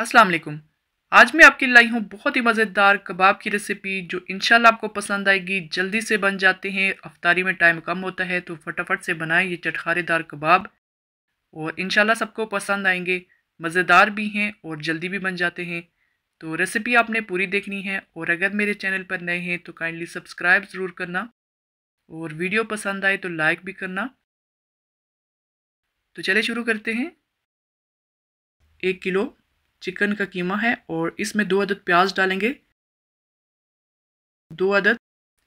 अस्सलाम वालेकुम आज मैं आपके लाई हूँ बहुत ही मज़ेदार कबाब की रेसिपी जो इंशाल्लाह आपको पसंद आएगी जल्दी से बन जाते हैं अफ्तारी में टाइम कम होता है तो फटाफट से बनाएं ये चटखारेदार कबाब और इनशाला सबको पसंद आएंगे मज़ेदार भी हैं और जल्दी भी बन जाते हैं तो रेसिपी आपने पूरी देखनी है और अगर मेरे चैनल पर नए हैं तो काइंडली सब्सक्राइब ज़रूर करना और वीडियो पसंद आए तो लाइक भी करना तो चले शुरू करते हैं एक किलो चिकन का कीमा है और इसमें दो अदद प्याज डालेंगे दो अदद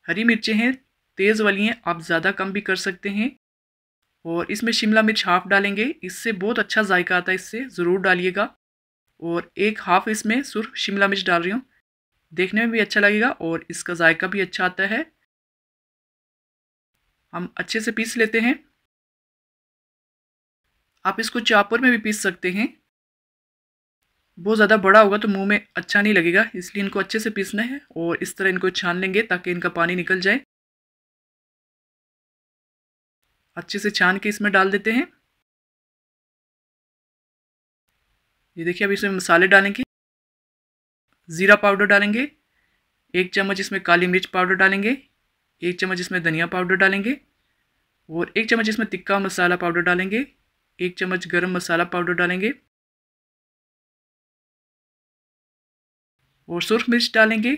हरी मिर्चें हैं तेज़ वाली हैं आप ज़्यादा कम भी कर सकते हैं और इसमें शिमला मिर्च हाफ़ डालेंगे इससे बहुत अच्छा जायका आता है इससे ज़रूर डालिएगा और एक हाफ़ इसमें सुर्ख शिमला मिर्च डाल रही हूँ देखने में भी अच्छा लगेगा और इसका जायका भी अच्छा आता है हम अच्छे से पीस लेते हैं आप इसको चापर में भी पीस सकते हैं बहुत ज़्यादा बड़ा होगा तो मुंह में अच्छा नहीं लगेगा इसलिए इनको अच्छे से पीसना है और इस तरह इनको छान लेंगे ताकि इनका पानी निकल जाए अच्छे से छान के इसमें डाल देते हैं ये देखिए अब इसमें मसाले डालेंगे ज़ीरा पाउडर डालेंगे एक चम्मच इसमें काली मिर्च पाउडर डालेंगे एक चम्मच इसमें धनिया पाउडर डालेंगे और एक चम्मच इसमें तिक्का मसाला पाउडर डालेंगे एक चम्मच गरम मसाला पाउडर डालेंगे और सुरख मिर्च डालेंगे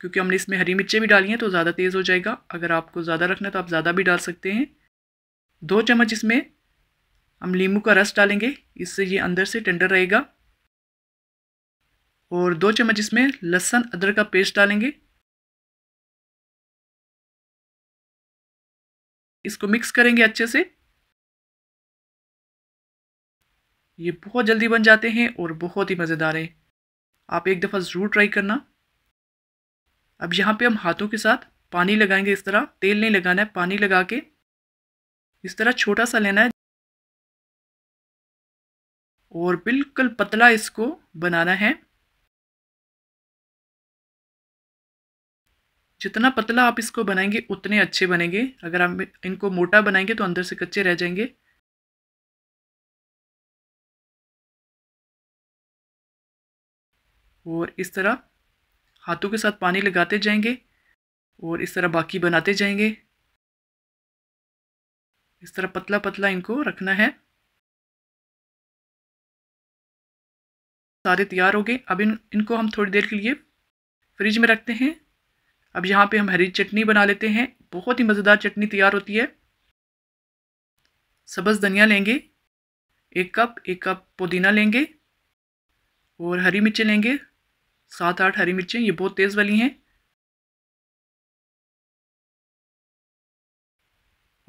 क्योंकि हमने इसमें हरी मिर्चें भी डाली हैं तो ज़्यादा तेज़ हो जाएगा अगर आपको ज़्यादा रखना है तो आप ज़्यादा भी डाल सकते हैं दो चम्मच इसमें हम नींबू का रस डालेंगे इससे ये अंदर से टेंडर रहेगा और दो चम्मच इसमें लहसुन अदरक का पेस्ट डालेंगे इसको मिक्स करेंगे अच्छे से ये बहुत जल्दी बन जाते हैं और बहुत ही मज़ेदार है आप एक दफ़ा ज़रूर ट्राई करना अब यहाँ पे हम हाथों के साथ पानी लगाएंगे इस तरह तेल नहीं लगाना है पानी लगा के इस तरह छोटा सा लेना है और बिल्कुल पतला इसको बनाना है जितना पतला आप इसको बनाएंगे उतने अच्छे बनेंगे अगर आप इनको मोटा बनाएंगे तो अंदर से कच्चे रह जाएंगे और इस तरह हाथों के साथ पानी लगाते जाएंगे और इस तरह बाकी बनाते जाएंगे इस तरह पतला पतला इनको रखना है सारे तैयार हो गए अब इन इनको हम थोड़ी देर के लिए फ्रिज में रखते हैं अब यहाँ पे हम हरी चटनी बना लेते हैं बहुत ही मज़ेदार चटनी तैयार होती है सब्ज़ धनिया लेंगे एक कप एक कप पुदीना लेंगे और हरी मिर्ची लेंगे सात आठ हरी मिर्चें ये बहुत तेज़ वाली हैं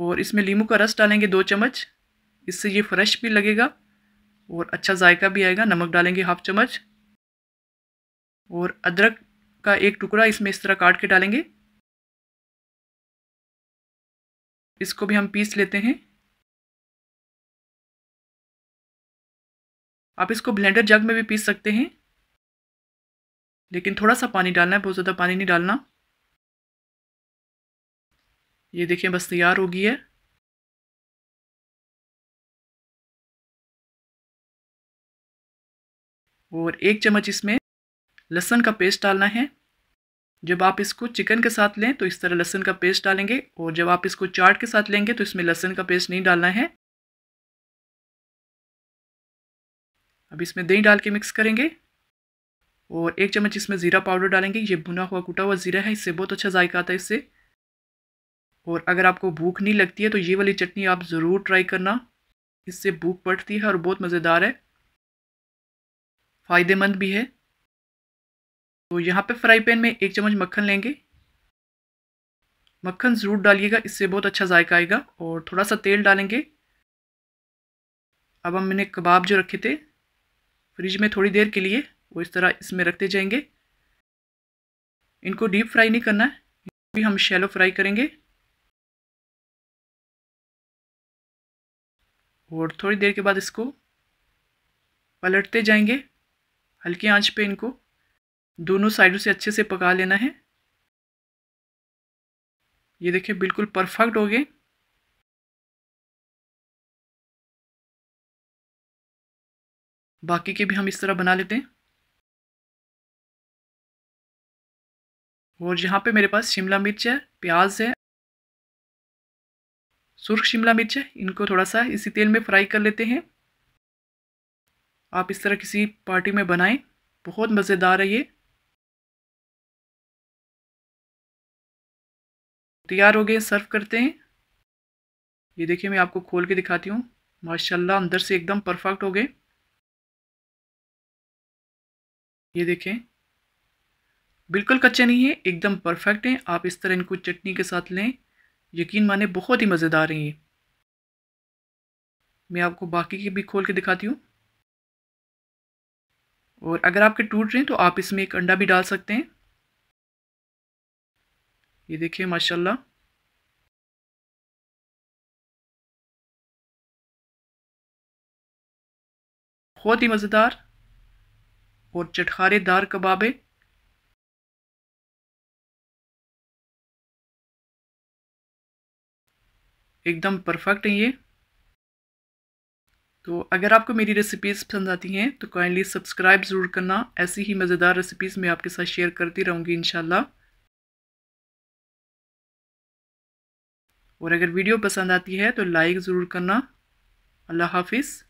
और इसमें लीमू का रस डालेंगे दो चम्मच इससे ये फ्रेश भी लगेगा और अच्छा जायका भी आएगा नमक डालेंगे हाफ चम्मच और अदरक का एक टुकड़ा इसमें इस तरह काट के डालेंगे इसको भी हम पीस लेते हैं आप इसको ब्लेंडर जग में भी पीस सकते हैं लेकिन थोड़ा सा पानी डालना है बहुत ज़्यादा पानी नहीं डालना ये देखिए बस तैयार हो गई है और एक चम्मच इसमें लहसन का पेस्ट डालना है जब आप इसको चिकन के साथ लें तो इस तरह लहसन का पेस्ट डालेंगे और जब आप इसको चाट के साथ लेंगे तो इसमें लहसन का पेस्ट नहीं डालना है अब इसमें दही डाल के मिक्स करेंगे और एक चम्मच इसमें ज़ीरा पाउडर डालेंगे ये भुना हुआ कूटा हुआ ज़ीरा है इससे बहुत अच्छा जायका आता है इससे और अगर आपको भूख नहीं लगती है तो ये वाली चटनी आप ज़रूर ट्राई करना इससे भूख बढ़ती है और बहुत मज़ेदार है फ़ायदेमंद भी है तो यहाँ पे फ्राई पैन में एक चम्मच मक्खन लेंगे मक्खन ज़रूर डालिएगा इससे बहुत अच्छा जायका आएगा और थोड़ा सा तेल डालेंगे अब हमने कबाब जो रखे थे फ्रिज में थोड़ी देर के लिए वो इस तरह इसमें रखते जाएंगे इनको डीप फ्राई नहीं करना है भी हम शैलो फ्राई करेंगे और थोड़ी देर के बाद इसको पलटते जाएंगे हल्की आंच पे इनको दोनों साइडों से अच्छे से पका लेना है ये देखिए बिल्कुल परफेक्ट हो गए बाकी के भी हम इस तरह बना लेते हैं और यहाँ पे मेरे पास शिमला मिर्च है प्याज है सुर्ख शिमला मिर्च है इनको थोड़ा सा इसी तेल में फ्राई कर लेते हैं आप इस तरह किसी पार्टी में बनाएं बहुत मज़ेदार है ये तैयार हो गए सर्व करते हैं ये देखिए मैं आपको खोल के दिखाती हूँ माशाल्लाह अंदर से एकदम परफेक्ट हो गए ये देखें बिल्कुल कच्चे नहीं है एकदम परफेक्ट हैं आप इस तरह इनको चटनी के साथ लें यकीन माने बहुत ही मज़ेदार हैं ये मैं आपको बाकी के भी खोल के दिखाती हूँ और अगर आपके टूट रहे हैं तो आप इसमें एक अंडा भी डाल सकते हैं ये देखिए माशाल्लाह बहुत ही मज़ेदार और चटखारेदार कबाबे एकदम परफेक्ट है ये तो अगर आपको मेरी रेसिपीज़ पसंद आती हैं तो काइंडली सब्सक्राइब ज़रूर करना ऐसी ही मज़ेदार रेसिपीज़ मैं आपके साथ शेयर करती रहूँगी इन और अगर वीडियो पसंद आती है तो लाइक ज़रूर करना अल्लाह हाफिज़